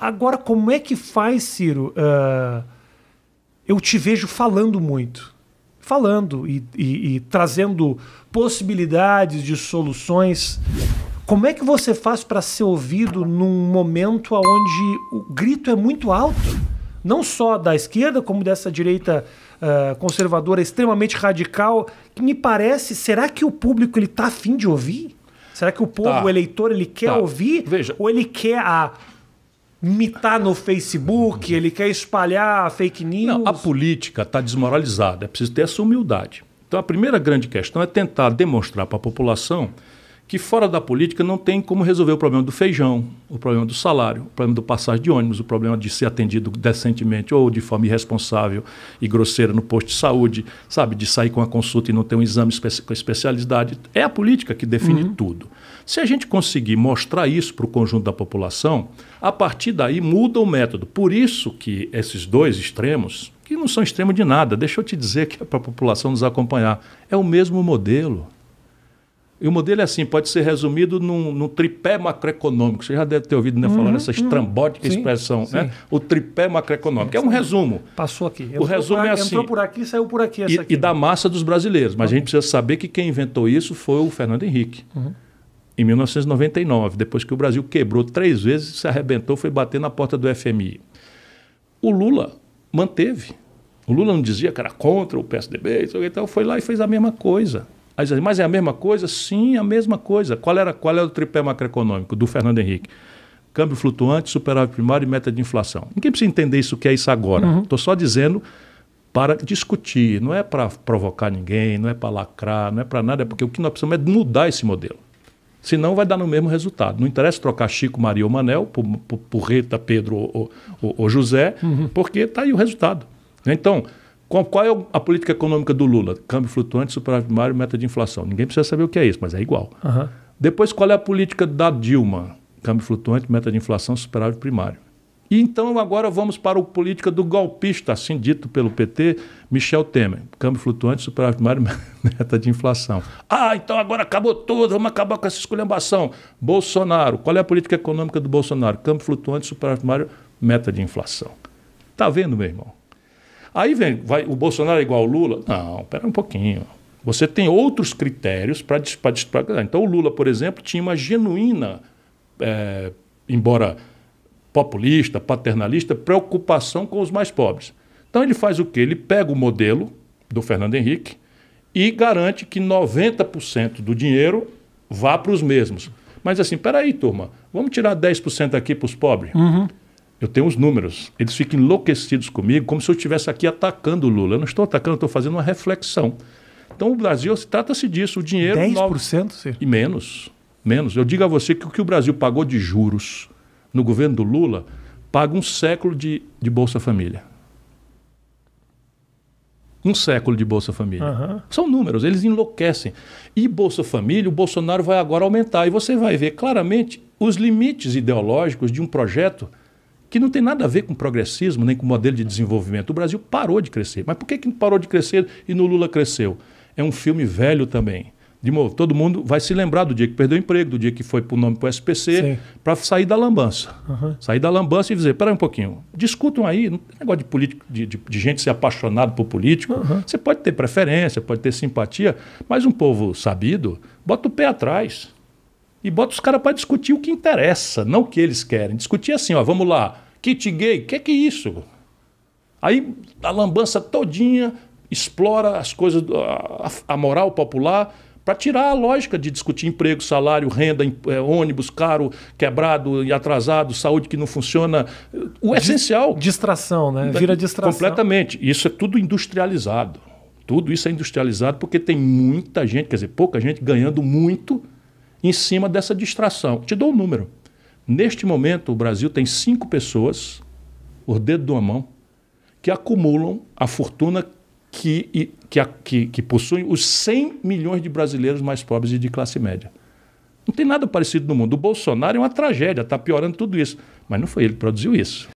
Agora, como é que faz, Ciro? Uh, eu te vejo falando muito. Falando e, e, e, trazendo possibilidades de soluções. Como é que você faz para ser ouvido num momento onde o grito é muito alto? Não só da esquerda, como dessa direita uh, conservadora extremamente radical, que me parece, será que o público ele está afim de ouvir? Será que o povo, tá. o eleitor, ele quer tá. ouvir? Veja. Ou ele quer a mitar no Facebook, ele quer espalhar fake news. Não, a política está desmoralizada, é preciso ter essa humildade. Então a primeira grande questão é tentar demonstrar para a população que fora da política não tem como resolver o problema do feijão, o problema do salário, o problema do passagem de ônibus, o problema de ser atendido decentemente ou de forma irresponsável e grosseira no posto de saúde, sabe, de sair com a consulta e não ter um exame com especialidade. É a política que define uhum. tudo. Se a gente conseguir mostrar isso para o conjunto da população, a partir daí muda o método. Por isso que esses dois extremos, que não são extremo de nada, deixa eu te dizer que é para a população nos acompanhar, é o mesmo modelo. E o modelo é assim, pode ser resumido num, num tripé macroeconômico. Você já deve ter ouvido né, uhum, falando essa uhum. estrambótica uhum, expressão, sim, né? Sim. O tripé macroeconômico. É um resumo. Passou aqui. O resumo é aqui, é assim. Entrou por aqui, saiu por aqui. E, aqui. e da massa dos brasileiros. Mas a gente precisa saber que quem inventou isso foi o Fernando Henrique. Uhum em 1999, depois que o Brasil quebrou três vezes, se arrebentou, foi bater na porta do FMI. O Lula manteve. O Lula não dizia que era contra o PSDB, então foi lá e fez a mesma coisa. Aí mas é a mesma coisa? Sim, a mesma coisa. Qual era, qual era o tripé macroeconômico do Fernando Henrique? Câmbio flutuante, superávit primário e meta de inflação. Ninguém precisa entender isso que é isso agora. Estou uhum. só dizendo para discutir, não é para provocar ninguém, não é para lacrar, não é para nada, é porque o que nós precisamos é mudar esse modelo. Senão vai dar no mesmo resultado. Não interessa trocar Chico, Maria ou Manel por, por, por Rita, Pedro ou, ou, ou José, uhum. porque está aí o resultado. Então, qual, é a política econômica do Lula? Câmbio flutuante, primário meta de inflação. Ninguém precisa saber o que é isso, mas é igual. Uhum. Depois, qual é a política da Dilma? Câmbio flutuante, meta de inflação, superávit primário. E então agora vamos para a política do golpista, assim dito pelo PT, Michel Temer. Câmbio flutuante, superávit primário, meta de inflação. Ah, então agora acabou tudo, vamos acabar com essa esculhambação. Bolsonaro, qual é a política econômica do Bolsonaro? Câmbio flutuante, superávit primário, meta de inflação. Tá vendo, meu irmão? Aí vem, vai, o Bolsonaro é igual ao Lula? Não, pera um pouquinho. Você tem outros critérios para... Então o Lula, por exemplo, tinha uma genuína, é, embora populista, paternalista, preocupação com os mais pobres. Então ele faz o quê? Ele pega o modelo do Fernando Henrique e garante que 90% do dinheiro vá para os mesmos. Mas assim, peraí, turma, vamos tirar 10% aqui para os pobres? Uhum. Eu tenho os números. Eles ficam enlouquecidos comigo, como se eu estivesse aqui atacando o Lula. Eu não estou atacando, estou fazendo uma reflexão. Então o Brasil trata-se disso. O dinheiro. 10% 9... e menos. Menos. Eu digo a você que o que o Brasil pagou de juros no governo do Lula, paga um século de, de Bolsa Família. Um século de Bolsa Família. Uhum. São números, eles enlouquecem. E Bolsa Família, o Bolsonaro vai agora aumentar. E você vai ver claramente os limites ideológicos de um projeto que não tem nada a ver com progressismo nem com modelo de desenvolvimento. O Brasil parou de crescer. Mas por que, que parou de crescer e no Lula cresceu? É um filme velho também de novo, todo mundo vai se lembrar do dia que perdeu o emprego, do dia que foi para o nome para o SPC, para sair da lambança. Uhum. Sair da lambança e dizer, peraí um pouquinho, discutam aí, não tem negócio de, político, de, de, de gente ser apaixonado por político. Uhum. Você pode ter preferência, pode ter simpatia, mas um povo sabido bota o pé atrás e bota os caras para discutir o que interessa, não o que eles querem. Discutir assim, ó, vamos lá, kit gay, o que é que é isso? Aí a lambança todinha explora as coisas, a, a moral popular para tirar a lógica de discutir emprego, salário, renda, é, ônibus caro, quebrado e atrasado, saúde que não funciona, o essencial. Distração, né? Então, Vira distração. Completamente. Isso é tudo industrializado. Tudo isso é industrializado porque tem muita gente, quer dizer, pouca gente ganhando muito em cima dessa distração. Te dou um número. Neste momento, o Brasil tem cinco pessoas, por dedo de uma mão, que acumulam a fortuna que, que, que, que possuem os 100 milhões de brasileiros mais pobres e de classe média. Não tem nada parecido no mundo. O Bolsonaro é uma tragédia, está piorando tudo isso. Mas não foi ele que produziu isso.